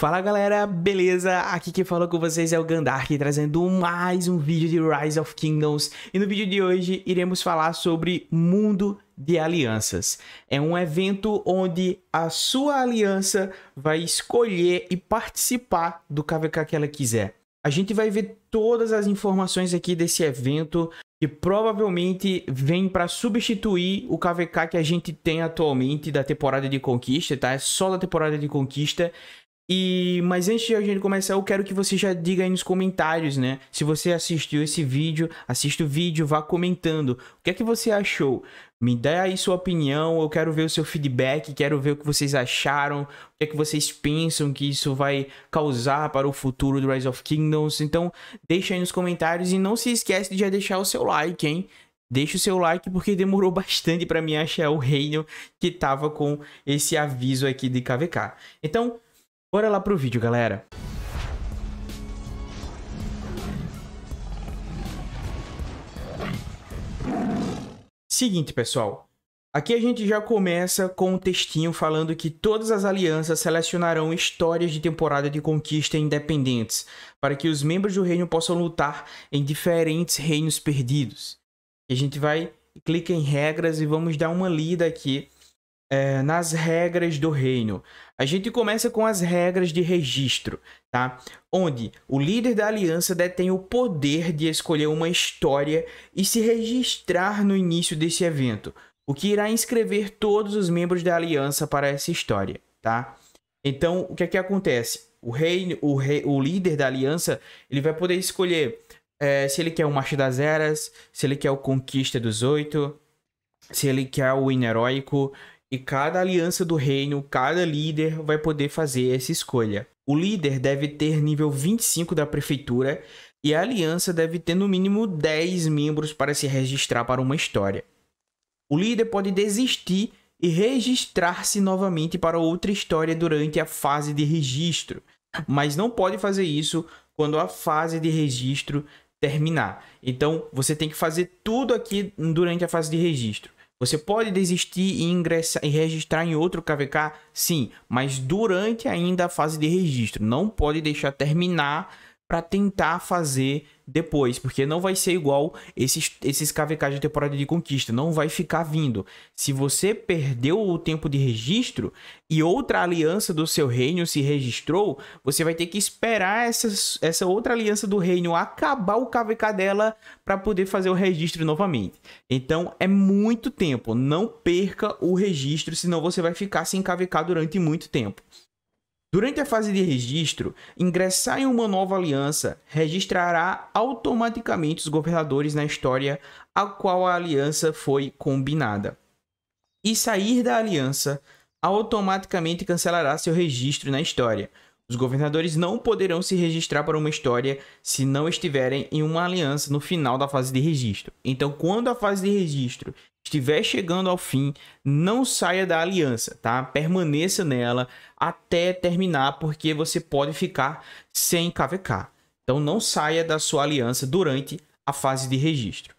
Fala galera, beleza? Aqui quem falou com vocês é o Gandark, trazendo mais um vídeo de Rise of Kingdoms. E no vídeo de hoje iremos falar sobre Mundo de Alianças. É um evento onde a sua aliança vai escolher e participar do KVK que ela quiser. A gente vai ver todas as informações aqui desse evento, que provavelmente vem para substituir o KVK que a gente tem atualmente da temporada de conquista, tá? É só da temporada de conquista. E, mas antes de a gente começar, eu quero que você já diga aí nos comentários, né? Se você assistiu esse vídeo, assista o vídeo, vá comentando. O que é que você achou? Me dê aí sua opinião, eu quero ver o seu feedback, quero ver o que vocês acharam, o que é que vocês pensam que isso vai causar para o futuro do Rise of Kingdoms. Então, deixa aí nos comentários e não se esquece de já deixar o seu like, hein? deixa o seu like porque demorou bastante para mim achar o reino que tava com esse aviso aqui de KVK. Então, Bora lá pro vídeo, galera. Seguinte, pessoal. Aqui a gente já começa com um textinho falando que todas as alianças selecionarão histórias de temporada de conquista independentes, para que os membros do reino possam lutar em diferentes reinos perdidos. E a gente vai clicar em regras e vamos dar uma lida aqui é, nas regras do reino. A gente começa com as regras de registro, tá? Onde o líder da aliança detém o poder de escolher uma história e se registrar no início desse evento, o que irá inscrever todos os membros da aliança para essa história, tá? Então, o que é que acontece? O rei, o, rei, o líder da aliança, ele vai poder escolher é, se ele quer o Marcha das Eras, se ele quer o Conquista dos Oito, se ele quer o Inheróico e cada aliança do reino, cada líder vai poder fazer essa escolha. O líder deve ter nível 25 da prefeitura e a aliança deve ter no mínimo 10 membros para se registrar para uma história. O líder pode desistir e registrar-se novamente para outra história durante a fase de registro, mas não pode fazer isso quando a fase de registro terminar. Então você tem que fazer tudo aqui durante a fase de registro. Você pode desistir e ingressar e registrar em outro KVK? Sim, mas durante ainda a fase de registro. Não pode deixar terminar para tentar fazer depois, porque não vai ser igual esses, esses KVK de temporada de conquista, não vai ficar vindo. Se você perdeu o tempo de registro e outra aliança do seu reino se registrou, você vai ter que esperar essa, essa outra aliança do reino acabar o KVK dela para poder fazer o registro novamente. Então é muito tempo, não perca o registro, senão você vai ficar sem KVK durante muito tempo. Durante a fase de registro, ingressar em uma nova aliança registrará automaticamente os governadores na história a qual a aliança foi combinada. E sair da aliança automaticamente cancelará seu registro na história. Os governadores não poderão se registrar para uma história se não estiverem em uma aliança no final da fase de registro. Então, quando a fase de registro estiver chegando ao fim, não saia da aliança, tá? Permaneça nela até terminar, porque você pode ficar sem KVK. Então não saia da sua aliança durante a fase de registro.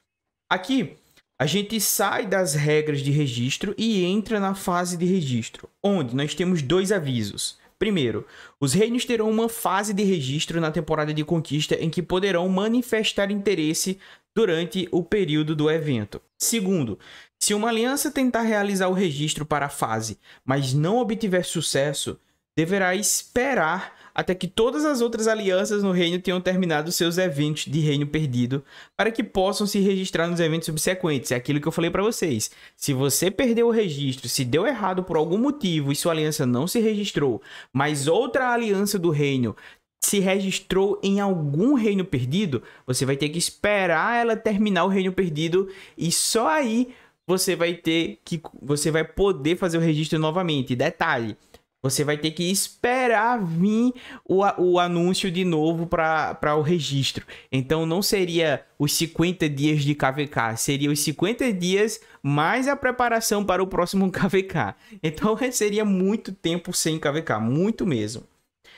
Aqui a gente sai das regras de registro e entra na fase de registro, onde nós temos dois avisos. Primeiro, os reinos terão uma fase de registro na temporada de conquista em que poderão manifestar interesse durante o período do evento. Segundo, se uma aliança tentar realizar o registro para a fase, mas não obtiver sucesso, deverá esperar até que todas as outras alianças no reino tenham terminado seus eventos de reino perdido, para que possam se registrar nos eventos subsequentes. É aquilo que eu falei para vocês. Se você perdeu o registro, se deu errado por algum motivo e sua aliança não se registrou, mas outra aliança do reino se registrou em algum reino perdido, você vai ter que esperar ela terminar o reino perdido e só aí você vai ter que você vai poder fazer o registro novamente. Detalhe, você vai ter que esperar vir o, o anúncio de novo para o registro. Então não seria os 50 dias de KVK, seria os 50 dias mais a preparação para o próximo KVK. Então seria muito tempo sem KVK, muito mesmo.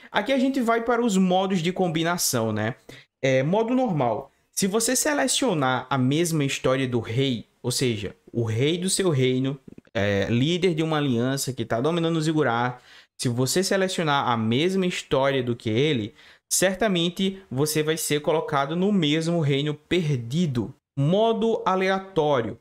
Aqui a gente vai para os modos de combinação, né? É, modo normal. Se você selecionar a mesma história do rei, ou seja, o rei do seu reino é, líder de uma aliança que está dominando o Ziggurat, se você selecionar a mesma história do que ele, certamente você vai ser colocado no mesmo reino perdido. Modo aleatório.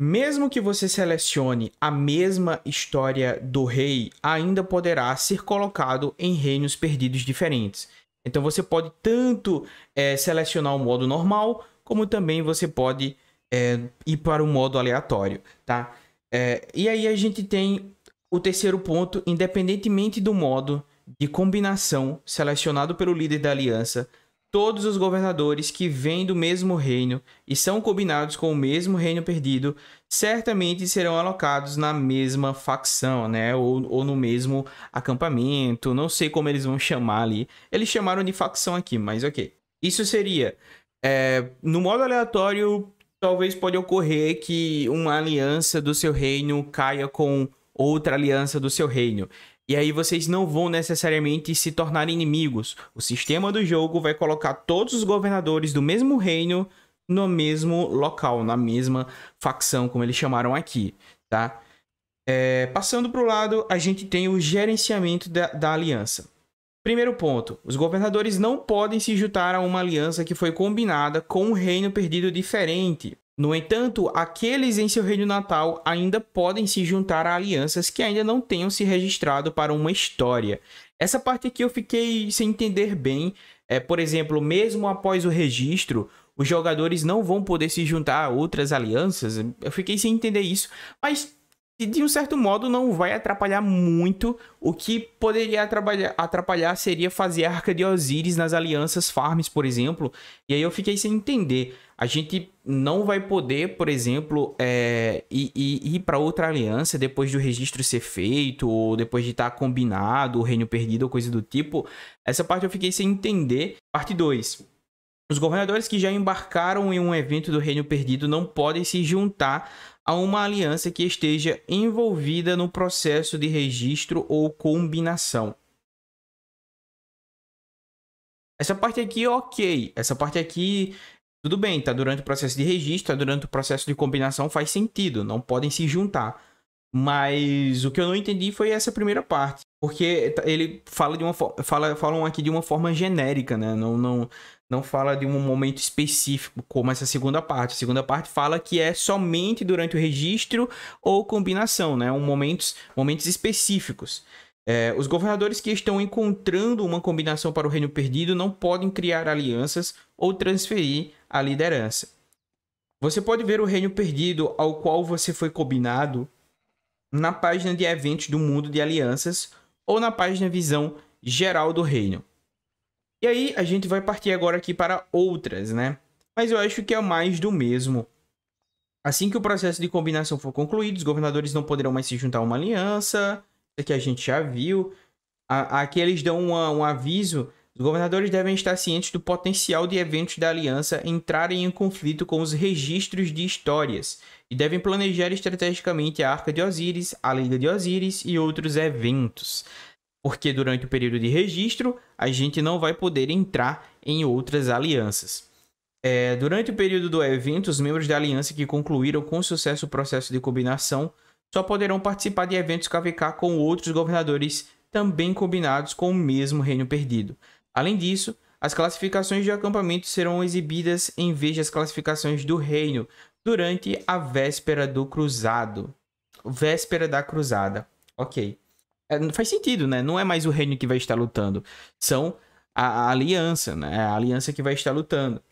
Mesmo que você selecione a mesma história do rei, ainda poderá ser colocado em reinos perdidos diferentes. Então você pode tanto é, selecionar o modo normal, como também você pode é, ir para o modo aleatório, tá? É, e aí a gente tem o terceiro ponto, independentemente do modo de combinação selecionado pelo líder da aliança, todos os governadores que vêm do mesmo reino e são combinados com o mesmo reino perdido, certamente serão alocados na mesma facção, né? Ou, ou no mesmo acampamento, não sei como eles vão chamar ali. Eles chamaram de facção aqui, mas ok. Isso seria, é, no modo aleatório, talvez pode ocorrer que uma aliança do seu reino caia com outra aliança do seu reino. E aí vocês não vão necessariamente se tornar inimigos. O sistema do jogo vai colocar todos os governadores do mesmo reino no mesmo local, na mesma facção, como eles chamaram aqui, tá? É, passando para o lado, a gente tem o gerenciamento da, da aliança. Primeiro ponto: os governadores não podem se juntar a uma aliança que foi combinada com um reino perdido diferente. No entanto, aqueles em seu reino natal ainda podem se juntar a alianças que ainda não tenham se registrado para uma história. Essa parte aqui eu fiquei sem entender bem. É, por exemplo, mesmo após o registro, os jogadores não vão poder se juntar a outras alianças. Eu fiquei sem entender isso. Mas que de um certo modo não vai atrapalhar muito. O que poderia atrapalhar, atrapalhar seria fazer a arca de Osíris nas alianças farms, por exemplo. E aí eu fiquei sem entender. A gente não vai poder, por exemplo, é, ir, ir, ir para outra aliança depois do registro ser feito, ou depois de estar tá combinado, o reino perdido, ou coisa do tipo. Essa parte eu fiquei sem entender. Parte 2. Os governadores que já embarcaram em um evento do Reino Perdido não podem se juntar a uma aliança que esteja envolvida no processo de registro ou combinação. Essa parte aqui, ok. Essa parte aqui, tudo bem, tá durante o processo de registro, está durante o processo de combinação, faz sentido, não podem se juntar. Mas o que eu não entendi foi essa primeira parte, porque ele fala de uma fala falam aqui de uma forma genérica, né? Não não não fala de um momento específico, como essa segunda parte. A segunda parte fala que é somente durante o registro ou combinação, né? Um momentos, momentos específicos. É, os governadores que estão encontrando uma combinação para o reino perdido não podem criar alianças ou transferir a liderança. Você pode ver o reino perdido ao qual você foi combinado na página de eventos do mundo de alianças ou na página visão geral do reino. E aí a gente vai partir agora aqui para outras, né? Mas eu acho que é mais do mesmo. Assim que o processo de combinação for concluído, os governadores não poderão mais se juntar a uma aliança, é que a gente já viu. aqui eles dão uma, um aviso: os governadores devem estar cientes do potencial de eventos da aliança entrarem em conflito com os registros de histórias e devem planejar estrategicamente a Arca de Osíris, a Liga de Osíris e outros eventos porque durante o período de registro a gente não vai poder entrar em outras alianças. É, durante o período do evento, os membros da aliança que concluíram com sucesso o processo de combinação só poderão participar de eventos KVK com outros governadores também combinados com o mesmo reino perdido. Além disso, as classificações de acampamento serão exibidas em vez das classificações do reino durante a véspera do cruzado. Véspera da cruzada. Ok. É, faz sentido, né? Não é mais o reino que vai estar lutando. São a, a aliança, né? É a aliança que vai estar lutando.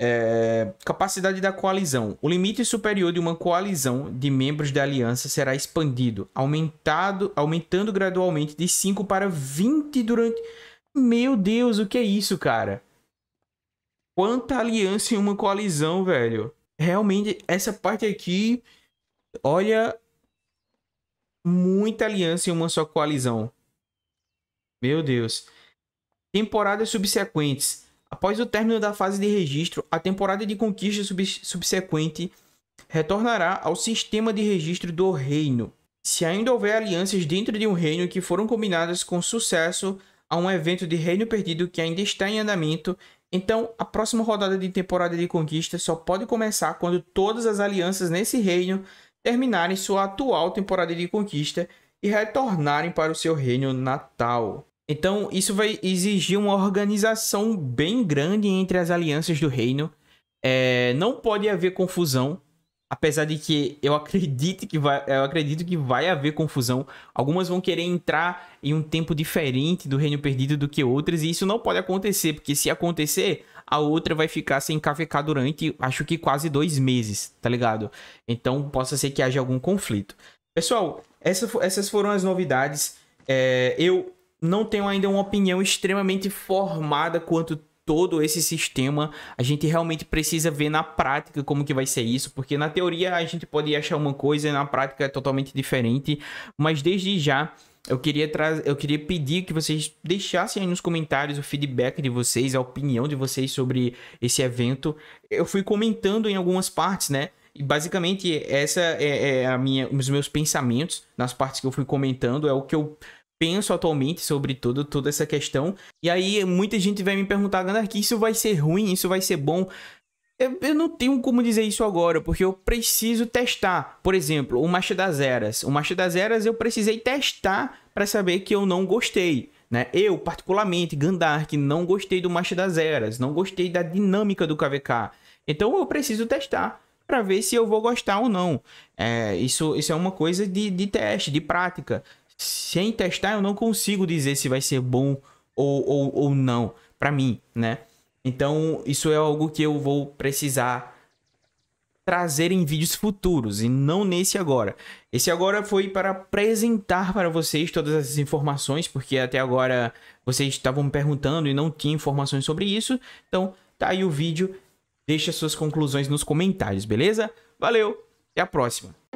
É, capacidade da coalizão. O limite superior de uma coalizão de membros da aliança será expandido, aumentado, aumentando gradualmente de 5 para 20 durante. Meu Deus, o que é isso, cara? Quanta aliança em uma coalizão, velho. Realmente, essa parte aqui. Olha, muita aliança em uma só coalizão. Meu Deus. Temporadas subsequentes. Após o término da fase de registro, a temporada de conquista subsequente retornará ao sistema de registro do reino. Se ainda houver alianças dentro de um reino que foram combinadas com sucesso a um evento de reino perdido que ainda está em andamento, então a próxima rodada de temporada de conquista só pode começar quando todas as alianças nesse reino terminarem sua atual temporada de conquista e retornarem para o seu reino natal. Então, isso vai exigir uma organização bem grande entre as alianças do reino. É, não pode haver confusão, apesar de que eu acredito que vai, eu acredito que vai haver confusão. Algumas vão querer entrar em um tempo diferente do Reino Perdido do que outras, e isso não pode acontecer, porque se acontecer, a outra vai ficar sem KVK durante, acho que quase dois meses, tá ligado? Então, possa ser que haja algum conflito. Pessoal, essa, essas foram as novidades. É, eu não tenho ainda uma opinião extremamente formada quanto todo esse sistema, a gente realmente precisa ver na prática como que vai ser isso, porque na teoria a gente pode achar uma coisa e na prática é totalmente diferente, mas desde já eu queria, eu queria pedir que vocês deixassem aí nos comentários o feedback de vocês, a opinião de vocês sobre esse evento. Eu fui comentando em algumas partes, né? E basicamente, essa é, é a minha, os meus pensamentos nas partes que eu fui comentando, é o que eu penso atualmente sobre tudo, toda essa questão. E aí muita gente vai me perguntar, Ganark, isso vai ser ruim, isso vai ser bom. Eu, eu, não tenho como dizer isso agora, porque eu preciso testar. Por exemplo, o Macho das Eras. O Macho das Eras eu precisei testar para saber que eu não gostei. Né? Eu, particularmente, Gandark, não gostei do Macho das Eras, não gostei da dinâmica do KVK. Então eu preciso testar para ver se eu vou gostar ou não. É, isso, isso é uma coisa de, de teste, de prática sem testar eu não consigo dizer se vai ser bom ou, ou, ou não para mim, né? Então isso é algo que eu vou precisar trazer em vídeos futuros e não nesse agora. Esse agora foi para apresentar para vocês todas essas informações, porque até agora vocês estavam me perguntando e não tinha informações sobre isso. Então, tá aí o vídeo. Deixe suas conclusões nos comentários, beleza? Valeu, até a próxima.